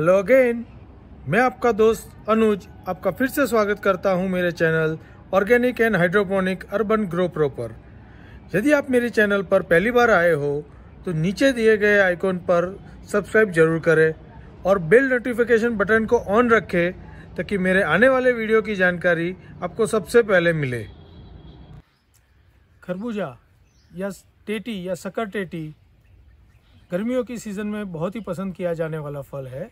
hello again मैं आपका दोस्त अनुज आपका फिर से स्वागत करता हूं मेरे channel organic and hydroponic urban grow pro पर यदि आप मेरे चैनल पर पहली बार आए हो तो नीचे दिए गए आइकॉन पर सब्सक्राइब जरूर करें और बेल नोटिफिकेशन बटन को ऑन रखें ताकि मेरे आने वाले वीडियो की जानकारी आपको सबसे पहले मिले खरबूजा या टेटी या सकर टेटी गर्मियों की सीज़न में बहुत ही पसंद किया जाने वाला फल है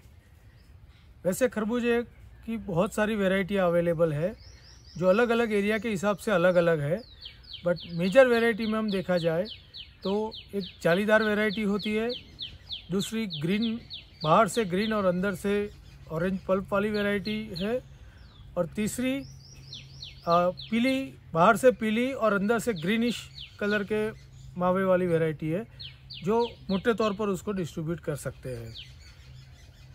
वैसे खरबूजे की बहुत सारी वेराइटी अवेलेबल है जो अलग अलग एरिया के हिसाब से अलग अलग है बट मेजर वेराइटी में हम देखा जाए तो एक जालीदार वेराइटी होती है दूसरी ग्रीन बाहर से ग्रीन और अंदर से ऑरेंज पल्प वाली वेराइटी है और तीसरी आ, पीली बाहर से पीली और अंदर से ग्रीनिश कलर के मावे वाली वेराइटी है जो मोटे तौर पर उसको डिस्ट्रीब्यूट कर सकते हैं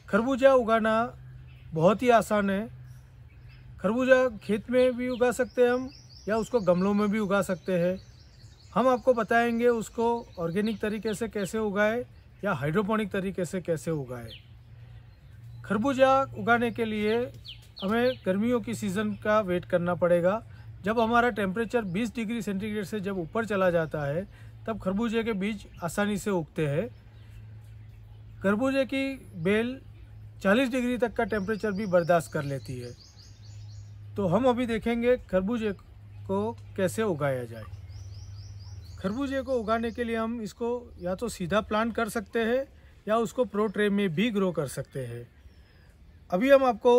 खरबूजा उगाना बहुत ही आसान है खरबूजा खेत में भी उगा सकते हैं हम या उसको गमलों में भी उगा सकते हैं हम आपको बताएंगे उसको ऑर्गेनिक तरीके से कैसे उगाए या हाइड्रोपोनिक तरीके से कैसे उगाए खरबूजा उगाने के लिए हमें गर्मियों की सीज़न का वेट करना पड़ेगा जब हमारा टेम्परेचर 20 डिग्री सेंटीग्रेड से जब ऊपर चला जाता है तब खरबूजे के बीज आसानी से उगते हैं खरबूजे की बेल 40 डिग्री तक का टेम्परेचर भी बर्दाश्त कर लेती है तो हम अभी देखेंगे खरबूजे को कैसे उगाया जाए खरबूजे को उगाने के लिए हम इसको या तो सीधा प्लांट कर सकते हैं या उसको प्रो ट्रे में भी ग्रो कर सकते हैं अभी हम आपको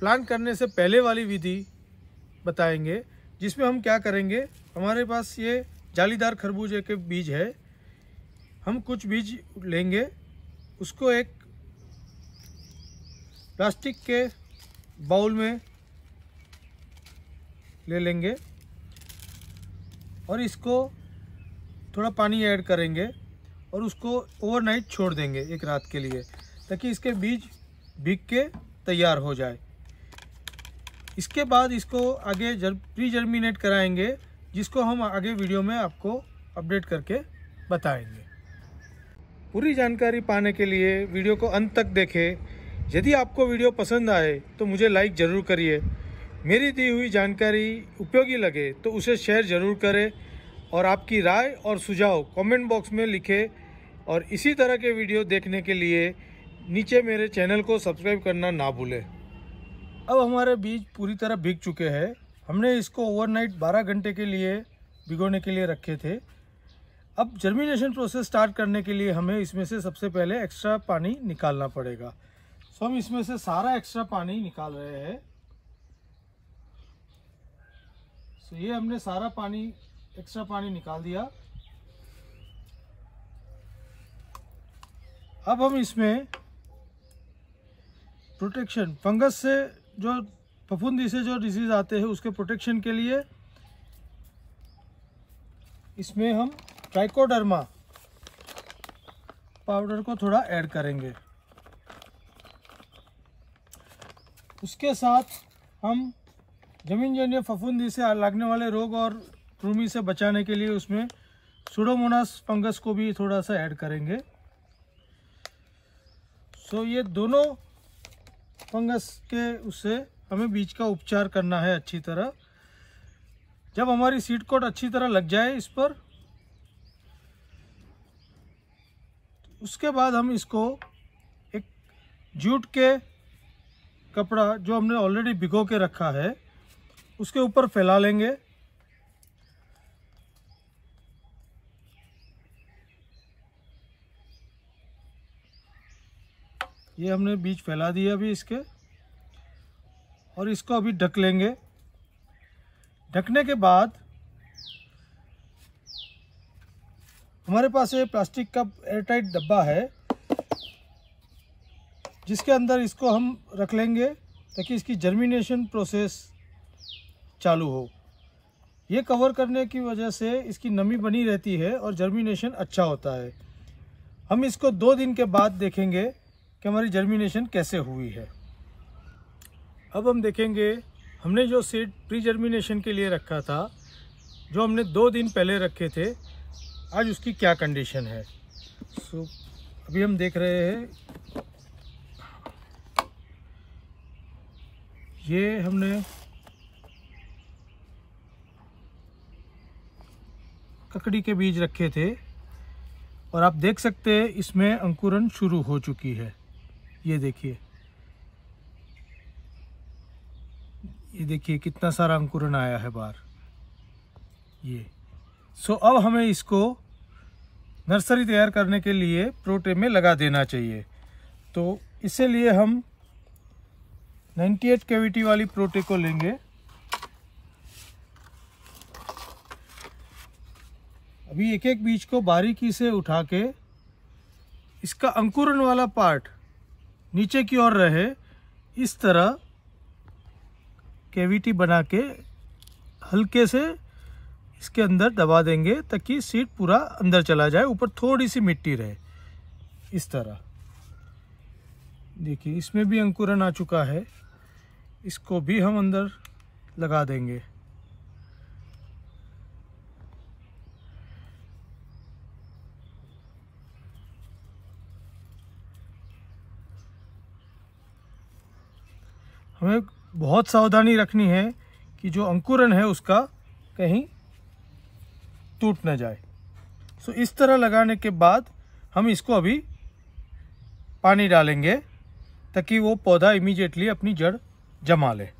प्लांट करने से पहले वाली विधि बताएंगे जिसमें हम क्या करेंगे हमारे पास ये जालीदार खरबूजे के बीज है हम कुछ बीज लेंगे उसको एक प्लास्टिक के बाउल में ले लेंगे और इसको थोड़ा पानी ऐड करेंगे और उसको ओवरनाइट छोड़ देंगे एक रात के लिए ताकि इसके बीज भीग के तैयार हो जाए इसके बाद इसको आगे जर प्री जर्मिनेट कराएंगे जिसको हम आगे वीडियो में आपको अपडेट करके बताएंगे पूरी जानकारी पाने के लिए वीडियो को अंत तक देखें यदि आपको वीडियो पसंद आए तो मुझे लाइक ज़रूर करिए मेरी दी हुई जानकारी उपयोगी लगे तो उसे शेयर ज़रूर करें और आपकी राय और सुझाव कमेंट बॉक्स में लिखें और इसी तरह के वीडियो देखने के लिए नीचे मेरे चैनल को सब्सक्राइब करना ना भूलें अब हमारे बीज पूरी तरह भीग चुके हैं हमने इसको ओवरनाइट 12 घंटे के लिए भिगोने के लिए रखे थे अब जर्मिनेशन प्रोसेस स्टार्ट करने के लिए हमें इसमें से सबसे पहले एक्स्ट्रा पानी निकालना पड़ेगा सो तो हम इसमें से सारा एक्स्ट्रा पानी निकाल रहे हैं सो ये हमने सारा पानी एक्स्ट्रा पानी निकाल दिया अब हम इसमें प्रोटेक्शन फंगस से जो फफूंदी से जो डिजीज़ आते हैं उसके प्रोटेक्शन के लिए इसमें हम ट्राइकोडर्मा पाउडर को थोड़ा ऐड करेंगे उसके साथ हम जमीन जन्य फफूंदी से लगने वाले रोग और रूमी से बचाने के लिए उसमें सुडोमोनास फंगस को भी थोड़ा सा ऐड करेंगे सो ये दोनों फंगस के उससे हमें बीज का उपचार करना है अच्छी तरह जब हमारी सीड कोट अच्छी तरह लग जाए इस पर उसके बाद हम इसको एक जूट के कपड़ा जो हमने ऑलरेडी भिगो के रखा है उसके ऊपर फैला लेंगे ये हमने बीज फैला दिया अभी इसके और इसको अभी ढक लेंगे ढकने के बाद हमारे पास ये प्लास्टिक का एयरटाइट डब्बा है जिसके अंदर इसको हम रख लेंगे ताकि इसकी जर्मिनेशन प्रोसेस चालू हो ये कवर करने की वजह से इसकी नमी बनी रहती है और जर्मिनेशन अच्छा होता है हम इसको दो दिन के बाद देखेंगे कि हमारी जर्मिनेशन कैसे हुई है अब हम देखेंगे हमने जो सीड प्री जर्मिनेशन के लिए रखा था जो हमने दो दिन पहले रखे थे आज उसकी क्या कंडीशन है सो so, अभी हम देख रहे हैं ये हमने ककड़ी के बीज रखे थे और आप देख सकते हैं इसमें अंकुरन शुरू हो चुकी है ये देखिए ये देखिए कितना सारा अंकुरन आया है बाहर ये सो अब हमें इसको नर्सरी तैयार करने के लिए प्रोटे में लगा देना चाहिए तो इसलिए हम नाइन्टी एट कैविटी वाली प्रोटे को लेंगे अभी एक एक बीज को बारीकी से उठा के इसका अंकुरन वाला पार्ट नीचे की ओर रहे इस तरह कैविटी बना के हल्के से इसके अंदर दबा देंगे ताकि सीट पूरा अंदर चला जाए ऊपर थोड़ी सी मिट्टी रहे इस तरह देखिए इसमें भी अंकुरन आ चुका है इसको भी हम अंदर लगा देंगे हमें बहुत सावधानी रखनी है कि जो अंकुरन है उसका कहीं टूट ना जाए सो इस तरह लगाने के बाद हम इसको अभी पानी डालेंगे ताकि वो पौधा इमीडिएटली अपनी जड़ जमा लें